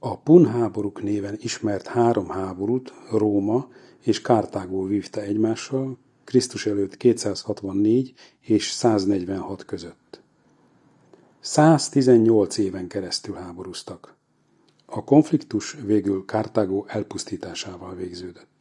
A Pun háborúk néven ismert három háborút Róma és Kártágó vívta egymással Krisztus előtt 264 és 146 között. 118 éven keresztül háborúztak. A konfliktus végül Kártágó elpusztításával végződött.